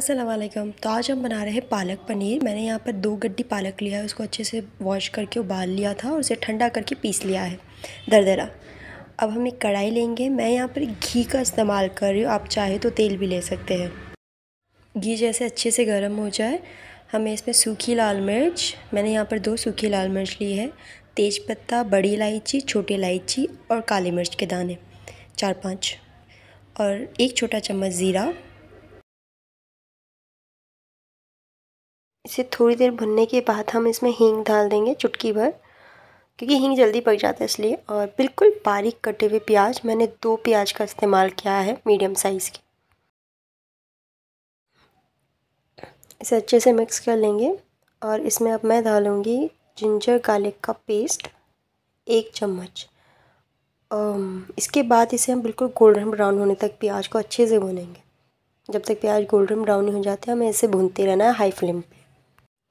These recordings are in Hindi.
असलम तो आज हम बना रहे हैं पालक पनीर मैंने यहाँ पर दो गड्डी पालक लिया है उसको अच्छे से वॉश करके उबाल लिया था और उसे ठंडा करके पीस लिया है दरदरा अब हम एक कढ़ाई लेंगे मैं यहाँ पर घी का इस्तेमाल कर रही हूँ आप चाहे तो तेल भी ले सकते हैं घी जैसे अच्छे से गर्म हो जाए हमें इसमें सूखी लाल मिर्च मैंने यहाँ पर दो सूखी लाल मिर्च ली है पत्ता बड़ी इलायची छोटी इलायची और काली मिर्च के दाने चार पाँच और एक छोटा चम्मच ज़ीरा इसे थोड़ी देर भुनने के बाद हम इसमें हींग डाल देंगे चुटकी भर क्योंकि हींग जल्दी पक जाता है इसलिए और बिल्कुल बारीक कटे हुए प्याज मैंने दो प्याज का इस्तेमाल किया है मीडियम साइज़ के इसे अच्छे से मिक्स कर लेंगे और इसमें अब मैं डालूँगी जिंजर गार्लिक का पेस्ट एक चम्मच इसके बाद इसे हम बिल्कुल गोल्डन ब्राउन होने तक प्याज को अच्छे से भुनेंगे जब तक प्याज गोल्डन ब्राउन नहीं हो जाते हमें इसे भूनते रहना है हाई फ्लेम पे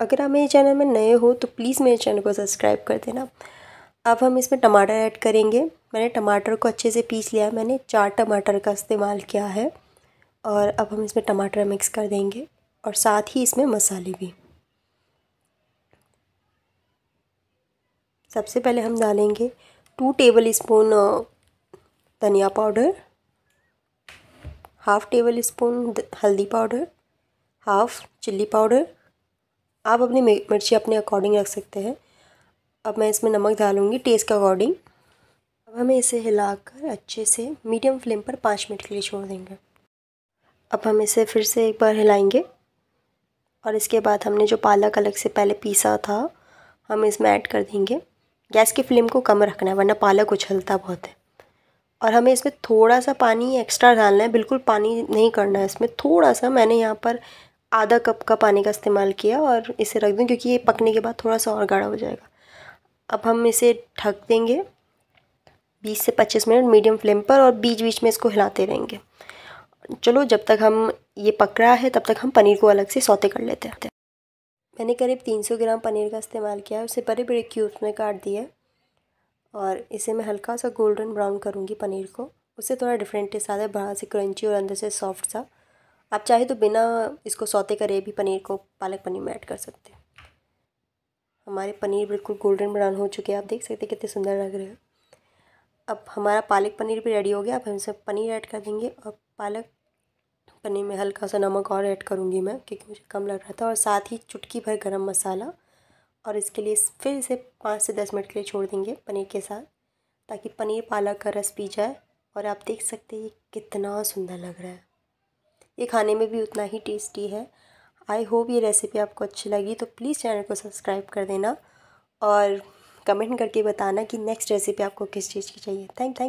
अगर आप मेरे चैनल में नए हो तो प्लीज़ मेरे चैनल को सब्सक्राइब कर देना अब हम इसमें टमाटर ऐड करेंगे मैंने टमाटर को अच्छे से पीस लिया है मैंने चार टमाटर का इस्तेमाल किया है और अब हम इसमें टमाटर मिक्स कर देंगे और साथ ही इसमें मसाले भी सबसे पहले हम डालेंगे टू टेबल स्पून धनिया पाउडर हाफ़ टेबल स्पून हल्दी पाउडर हाफ़ चिल्ली पाउडर आप अपनी मिर्ची अपने अकॉर्डिंग रख सकते हैं अब मैं इसमें नमक डालूँगी टेस्ट के अकॉर्डिंग अब हमें इसे हिलाकर अच्छे से मीडियम फ्लेम पर पाँच मिनट के लिए छोड़ देंगे अब हम इसे फिर से एक बार हिलाएंगे और इसके बाद हमने जो पालक अलग से पहले पीसा था हम इसमें ऐड कर देंगे गैस की फ्लेम को कम रखना है वरना पालक उछलता बहुत है और हमें इसमें थोड़ा सा पानी एक्स्ट्रा डालना है बिल्कुल पानी नहीं करना है इसमें थोड़ा सा मैंने यहाँ पर आधा कप का पानी का इस्तेमाल किया और इसे रख दूँ क्योंकि ये पकने के बाद थोड़ा सा और गाढ़ा हो जाएगा अब हम इसे ढक देंगे 20 से 25 मिनट मीडियम फ्लेम पर और बीच बीच में इसको हिलाते रहेंगे चलो जब तक हम ये पक रहा है तब तक हम पनीर को अलग से सौते कर लेते हैं मैंने करीब 300 ग्राम पनीर का इस्तेमाल किया उसे बड़े बड़े क्यूब्स में काट दिए और इसे मैं हल्का सा गोल्डन ब्राउन करूँगी पनीर को उससे थोड़ा डिफरेंट टेस्ट आता है बाहर से क्रंची और अंदर से सॉफ्ट सा आप चाहे तो बिना इसको सौते करे भी पनीर को पालक पनीर में ऐड कर सकते हैं हमारे पनीर बिल्कुल गोल्डन ब्राउन हो चुके हैं आप देख सकते हैं कितने सुंदर लग रहे हैं अब हमारा पालक पनीर भी रेडी हो गया अब हम इसमें पनीर ऐड कर देंगे और पालक पनीर में हल्का सा नमक और ऐड करूँगी मैं क्योंकि मुझे कम लग रहा था और साथ ही चुटकी भर गर्म मसाला और इसके लिए फिर इसे पाँच से दस मिनट के लिए छोड़ देंगे पनीर के साथ ताकि पनीर पालक का रस पी जाए और आप देख सकते हैं ये कितना सुंदर लग रहा है ये खाने में भी उतना ही टेस्टी है आई होप ये रेसिपी आपको अच्छी लगी तो प्लीज़ चैनल को सब्सक्राइब कर देना और कमेंट करके बताना कि नेक्स्ट रेसिपी आपको किस चीज़ की चाहिए थैंक थैंक